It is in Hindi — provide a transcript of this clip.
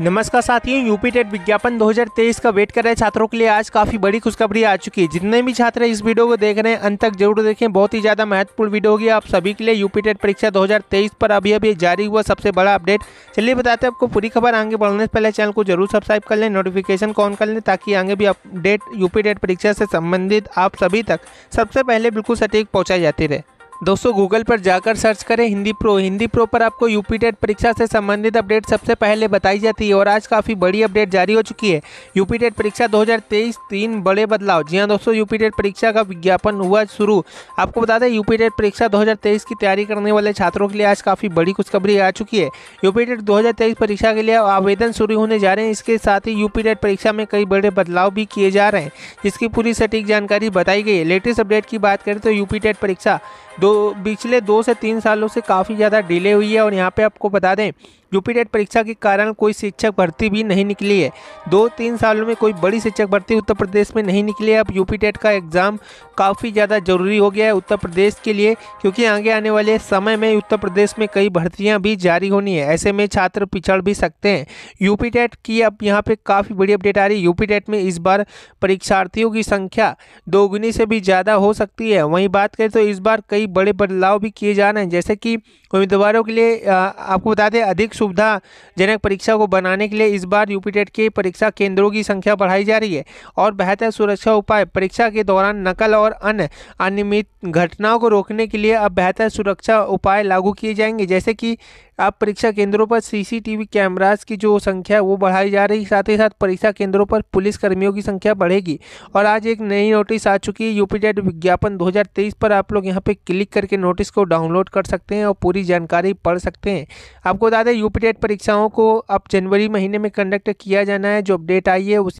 नमस्कार साथियों यूपी टेट विज्ञापन 2023 का वेट कर रहे छात्रों के लिए आज काफ़ी बड़ी खुशखबरी आ चुकी है जितने भी छात्र इस वीडियो को देख रहे हैं अंत तक जरूर देखें बहुत ही ज़्यादा महत्वपूर्ण वीडियो होगी आप सभी के लिए यूपी टेट परीक्षा 2023 पर अभी अभी जारी हुआ सबसे बड़ा अपडेट चलिए बताते हैं आपको पूरी खबर आगे बढ़ने से पहले चैनल को जरूर सब्सक्राइब कर लें नोटिफिकेशन ऑन कर लें ताकि आगे भी अपडेट यूपी टेट परीक्षा से संबंधित आप सभी तक सबसे पहले बिल्कुल सटीक पहुँचाई जाती रहे दोस्तों गूगल पर जाकर सर्च करें हिंदी प्रो हिंदी प्रो पर आपको यूपी टेट परीक्षा से संबंधित अपडेट सबसे पहले बताई जाती है और आज काफ़ी बड़ी अपडेट जारी हो चुकी है यूपी टेट परीक्षा 2023 तीन बड़े बदलाव जी हाँ दोस्तों यूपी टेट परीक्षा का विज्ञापन हुआ शुरू आपको बता दें यूपी टेट परीक्षा दो की तैयारी करने वाले छात्रों के लिए आज काफ़ी बड़ी खुशखबरी आ चुकी है यूपी टेट दो परीक्षा के लिए आवेदन शुरू होने जा रहे हैं इसके साथ ही यूपी टेट परीक्षा में कई बड़े बदलाव भी किए जा रहे हैं जिसकी पूरी सटीक जानकारी बताई गई है लेटेस्ट अपडेट की बात करें तो यूपी टेट परीक्षा दो दो पिछले दो से तीन सालों से काफ़ी ज़्यादा डिले हुई है और यहाँ पे आपको बता दें यूपी टेट परीक्षा के कारण कोई शिक्षक भर्ती भी नहीं निकली है दो तीन सालों में कोई बड़ी शिक्षक भर्ती उत्तर प्रदेश में नहीं निकली है अब यूपी टेट का एग्ज़ाम काफ़ी ज़्यादा ज़रूरी हो गया है उत्तर प्रदेश के लिए क्योंकि आगे आने वाले समय में उत्तर प्रदेश में कई भर्तियाँ भी जारी होनी है ऐसे में छात्र पिछड़ भी सकते हैं यूपी टेट की अब यहाँ पर काफ़ी बड़ी अपडेट आ रही है यूपी टेट में इस बार परीक्षार्थियों की संख्या दोगुनी से भी ज़्यादा हो सकती है वहीं बात करें तो इस बार कई बड़े बदलाव भी किए जा रहे हैं जैसे कि उम्मीदवारों के लिए आपको बता दें अधिक सुविधाजनक परीक्षा को बनाने के लिए इस बार यूपी टेट के परीक्षा केंद्रों की संख्या बढ़ाई जा रही है और बेहतर सुरक्षा उपाय परीक्षा के दौरान नकल और अन्य अनियमित घटनाओं को रोकने के लिए अब बेहतर सुरक्षा उपाय लागू किए जाएंगे जैसे कि अब परीक्षा केंद्रों पर सीसीटीवी कैमराज की जो संख्या है वो बढ़ाई जा रही है साथ ही साथ परीक्षा केंद्रों पर पुलिस कर्मियों की संख्या बढ़ेगी और आज एक नई नोटिस आ चुकी है यूपीटेड विज्ञापन 2023 पर आप लोग यहाँ पे क्लिक करके नोटिस को डाउनलोड कर सकते हैं और पूरी जानकारी पढ़ सकते हैं आपको बता दें यूपीटेड परीक्षाओं को अब जनवरी महीने में कंडक्ट किया जाना है जो अपडेट आई है उस